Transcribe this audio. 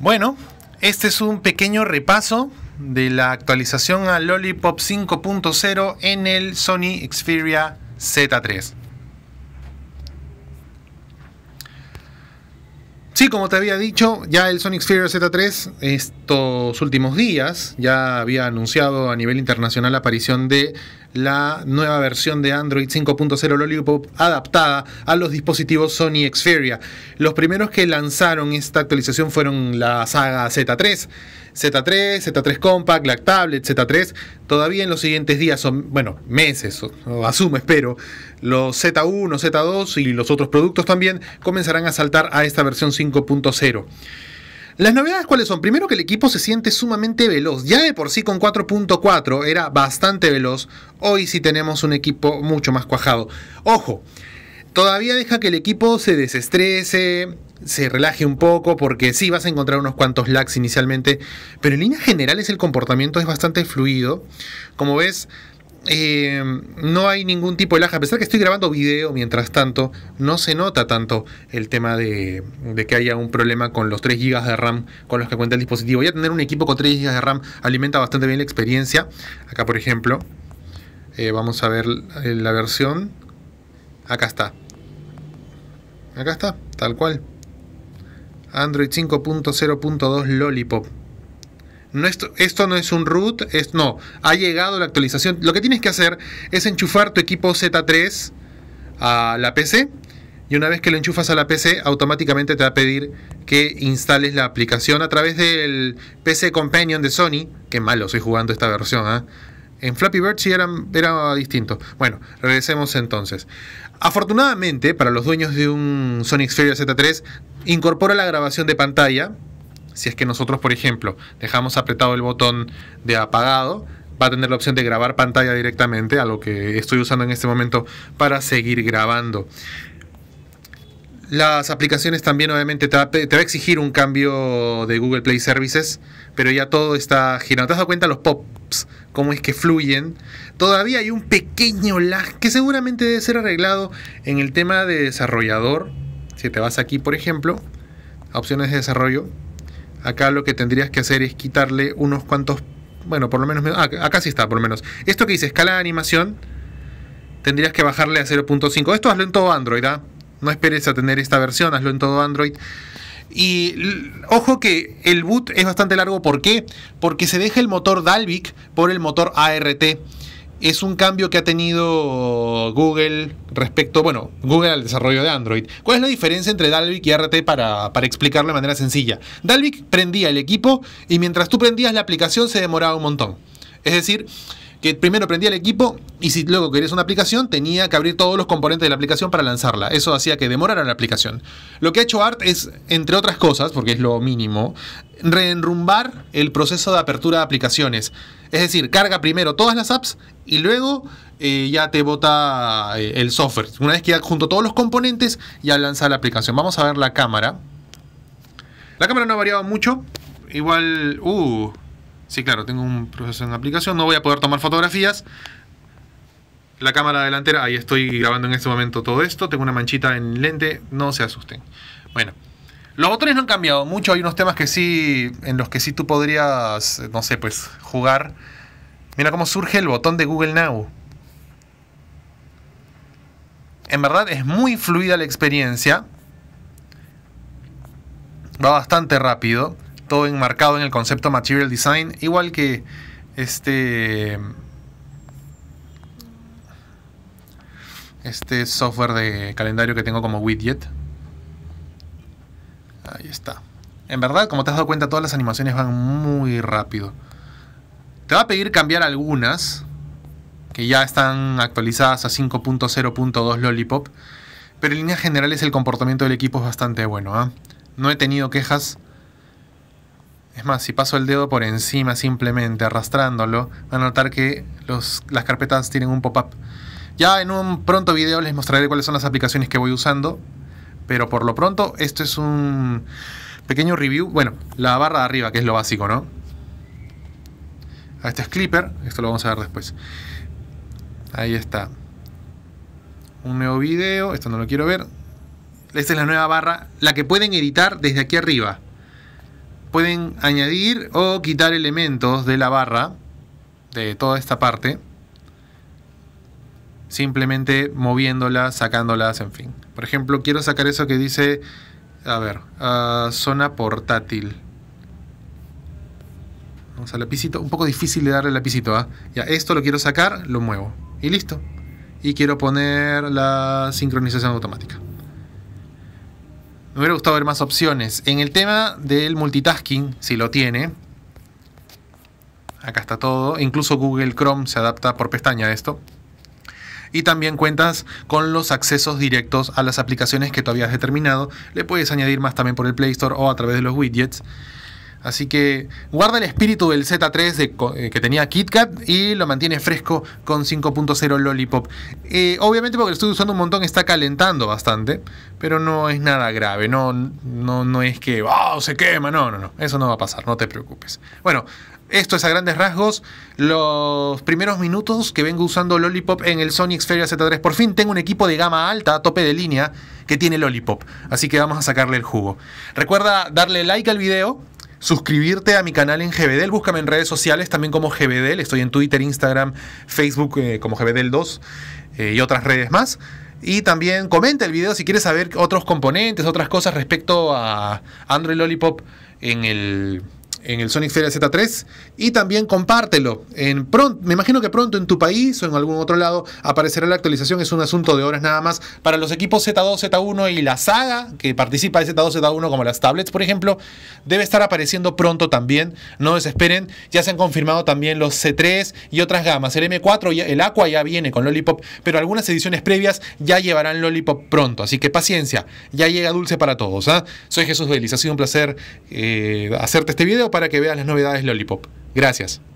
Bueno, este es un pequeño repaso de la actualización a Lollipop 5.0 en el Sony Xperia Z3. Sí, como te había dicho, ya el Sony Xperia Z3 estos últimos días ya había anunciado a nivel internacional la aparición de la nueva versión de Android 5.0 Lollipop adaptada a los dispositivos Sony Xperia. Los primeros que lanzaron esta actualización fueron la saga Z3, Z3, Z3 Compact, la Tablet, Z3. Todavía en los siguientes días, son, bueno, meses, asumo, espero, los Z1, Z2 y los otros productos también comenzarán a saltar a esta versión 5.0. Las novedades cuáles son? Primero que el equipo se siente sumamente veloz. Ya de por sí con 4.4 era bastante veloz. Hoy sí tenemos un equipo mucho más cuajado. Ojo, todavía deja que el equipo se desestrese, se relaje un poco, porque sí vas a encontrar unos cuantos lags inicialmente, pero en líneas generales el comportamiento es bastante fluido. Como ves, eh, no hay ningún tipo de laja. A pesar que estoy grabando video mientras tanto, no se nota tanto el tema de, que haya un problema con los 3 GB de RAM con los que cuenta el dispositivo. Ya tener un equipo con 3 GB de RAM alimenta bastante bien la experiencia. Acá, por ejemplo, eh, vamos a ver la versión. Acá está. Acá está, tal cual. Android 5.0.2 Lollipop esto, no es un root, es, no, ha llegado la actualización. Lo que tienes que hacer es enchufar tu equipo Z3 a la PC y una vez que lo enchufas a la PC automáticamente te va a pedir que instales la aplicación a través del PC Companion de Sony. Qué malo estoy jugando esta versión, ¿ah? En Flappy Bird sí era, era, distinto. Bueno, regresemos entonces. Afortunadamente, para los dueños de un Sony Xperia Z3, incorpora la grabación de pantalla si es que nosotros, por ejemplo, dejamos apretado el botón de apagado, va a tener la opción de grabar pantalla directamente, a lo que estoy usando en este momento para seguir grabando. Las aplicaciones también obviamente te va, a exigir un cambio de Google Play Services, pero ya todo está girando. ¿Te has dado cuenta los pops? ¿Cómo es que fluyen? Todavía hay un pequeño lag que seguramente debe ser arreglado en el tema de desarrollador. Si te vas aquí, por ejemplo, a opciones de desarrollo, Acá lo que tendrías que hacer es quitarle unos cuantos. Bueno, por lo menos. Ah, acá sí está, por lo menos. Esto que dice escala de animación, tendrías que bajarle a 0.5. Esto hazlo en todo Android, ¿ah? No esperes a tener esta versión, hazlo en todo Android. Y ojo que el boot es bastante largo, ¿por qué? Porque se deja el motor Dalvik por el motor ART es un cambio que ha tenido Google respecto, bueno, Google al desarrollo de Android. ¿Cuál es la diferencia entre Dalvik y RT para, para explicarlo de manera sencilla? Dalvik prendía el equipo y mientras tú prendías la aplicación se demoraba un montón. Es decir, que primero prendía el equipo y si luego querías una aplicación, tenía que abrir todos los componentes de la aplicación para lanzarla. Eso hacía que demorara la aplicación. Lo que ha hecho ART es, entre otras cosas, porque es lo mínimo, reenrumbar el proceso de apertura de aplicaciones. Es decir, carga primero todas las apps y luego eh, ya te bota eh, el software. Una vez que ya junto todos los componentes, ya lanza la aplicación. Vamos a ver la cámara. La cámara no ha variado mucho. Igual. Uh. Sí, claro, tengo un proceso en aplicación, no voy a poder tomar fotografías. La cámara delantera, ahí estoy grabando en este momento todo esto, tengo una manchita en lente, no se asusten. Bueno, los botones no han cambiado mucho, hay unos temas que sí, en los que sí tú podrías, no sé, pues jugar. Mira cómo surge el botón de Google Now. En verdad es muy fluida la experiencia. Va bastante rápido todo enmarcado en el concepto Material Design, igual que este, este software de calendario que tengo como Widget. Ahí está. En verdad, como te has dado cuenta, todas las animaciones van muy rápido. Te va a pedir cambiar algunas que ya están actualizadas a 5.0.2 Lollipop, pero en líneas generales el comportamiento del equipo es bastante bueno. ¿ah? No he tenido quejas es más, si paso el dedo por encima simplemente arrastrándolo, van a notar que las carpetas tienen un pop-up. Ya en un pronto video les mostraré cuáles son las aplicaciones que voy usando, pero por lo pronto esto es un pequeño review. Bueno, la barra de arriba, que es lo básico, ¿no? Este es Clipper, esto lo vamos a ver después. Ahí está. Un nuevo video, esto no lo quiero ver. Esta es la nueva barra, la que pueden editar desde aquí arriba pueden añadir o quitar elementos de la barra, de toda esta parte, simplemente moviéndolas, sacándolas, en fin. Por ejemplo, quiero sacar eso que dice, a ver, ah, zona portátil. Vamos al lapicito, un poco difícil de darle el lapicito, ¿ah? Ya, esto lo quiero sacar, lo muevo y listo. Y quiero poner la sincronización automática. Me hubiera gustado ver más opciones. En el tema del multitasking, si lo tiene, acá está todo. Incluso Google Chrome se adapta por pestaña a esto. Y también cuentas con los accesos directos a las aplicaciones que tú habías determinado. Le puedes añadir más también por el Play Store o a través de los widgets. Así que guarda el espíritu del Z3 eh, que tenía KitKat y lo mantiene fresco con 5.0 Lollipop. Eh, obviamente porque lo estoy usando un montón está calentando bastante, pero no es nada grave. No, no, no es que ah, se quema, no, no, no. Eso no va a pasar, no te preocupes. Bueno, esto es a grandes rasgos los primeros minutos que vengo usando Lollipop en el Sony Xperia Z3. Por fin tengo un equipo de gama alta, tope de línea, que tiene Lollipop. Así que vamos a sacarle el jugo. Recuerda darle like al video suscribirte a mi canal en GBDL. Búscame en redes sociales también como GBDL. Estoy en Twitter, Instagram, Facebook eh, como GBDL2 eh, y otras redes más. Y también comenta el video si quieres saber otros componentes, otras cosas respecto a Android Lollipop en el en el Sonic Feria Z3 y también compártelo. En pronto, me imagino que pronto en tu país o en algún otro lado aparecerá la actualización, es un asunto de horas nada más. Para los equipos Z2, Z1 y la saga que participa de Z2, Z1 como las tablets, por ejemplo, debe estar apareciendo pronto también. No desesperen, ya se han confirmado también los C3 y otras gamas. El M4, y el Aqua ya viene con Lollipop, pero algunas ediciones previas ya llevarán Lollipop pronto. Así que paciencia, ya llega dulce para todos. ¿ah? Soy Jesús Vélez, ha sido un placer eh, hacerte este video para que veas las novedades Lollipop. Gracias.